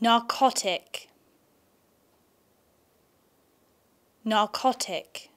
narcotic narcotic